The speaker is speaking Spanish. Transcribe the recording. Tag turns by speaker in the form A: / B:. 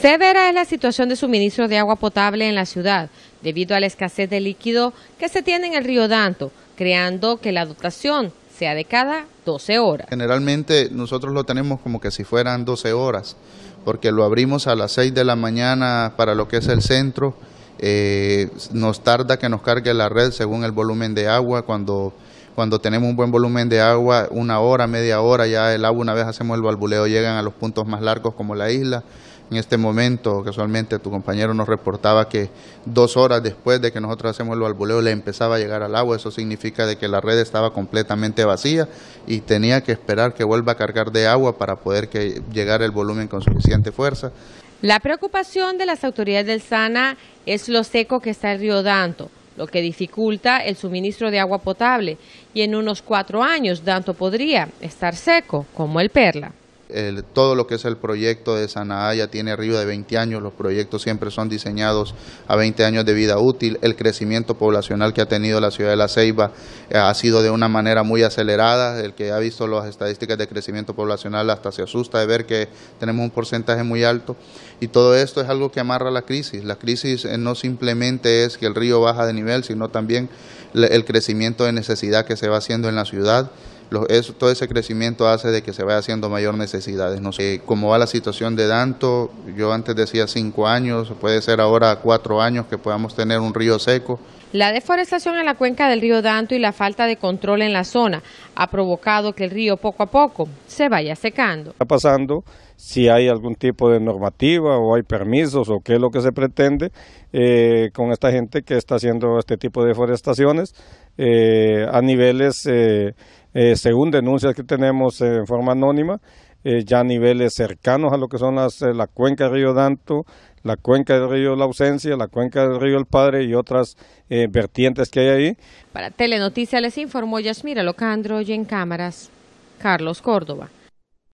A: Severa es la situación de suministro de agua potable en la ciudad, debido a la escasez de líquido que se tiene en el río Danto, creando que la dotación sea de cada
B: 12 horas. Generalmente nosotros lo tenemos como que si fueran 12 horas, porque lo abrimos a las 6 de la mañana para lo que es el centro, eh, nos tarda que nos cargue la red según el volumen de agua, cuando cuando tenemos un buen volumen de agua, una hora, media hora, ya el agua una vez hacemos el balbuleo, llegan a los puntos más largos como la isla. En este momento, casualmente, tu compañero nos reportaba que dos horas después de que nosotros hacemos el balbuleo le empezaba a llegar al agua. Eso significa de que la red estaba completamente vacía y tenía que esperar que vuelva a cargar de agua para poder que llegar el volumen con suficiente fuerza.
A: La preocupación de las autoridades del SANA es lo seco que está el río Danto lo que dificulta el suministro de agua potable y en unos cuatro años tanto podría estar seco como el Perla
B: todo lo que es el proyecto de Zanahaya tiene río de 20 años, los proyectos siempre son diseñados a 20 años de vida útil, el crecimiento poblacional que ha tenido la ciudad de La Ceiba eh, ha sido de una manera muy acelerada, el que ha visto las estadísticas de crecimiento poblacional hasta se asusta de ver que tenemos un porcentaje muy alto y todo esto es algo que amarra la crisis, la crisis eh, no simplemente es que el río baja de nivel, sino también el crecimiento de necesidad que se va haciendo en la ciudad todo ese crecimiento hace de que se vaya haciendo mayor necesidades. No sé eh, cómo va la situación de Danto. Yo antes decía cinco años, puede ser ahora cuatro años que podamos tener un río seco.
A: La deforestación en la cuenca del río Danto y la falta de control en la zona ha provocado que el río poco a poco se vaya secando.
C: Está pasando si hay algún tipo de normativa o hay permisos o qué es lo que se pretende eh, con esta gente que está haciendo este tipo de deforestaciones eh, a niveles eh, según denuncias que tenemos eh, en forma anónima, eh, ya ya niveles cercanos a lo que son las, la cuenca del río Danto, la cuenca del río La Ausencia, la cuenca del río El Padre y otras vertientes que hay ahí.
A: Para Telenoticias les informó Yasmira Locandro y en cámaras Carlos Córdoba.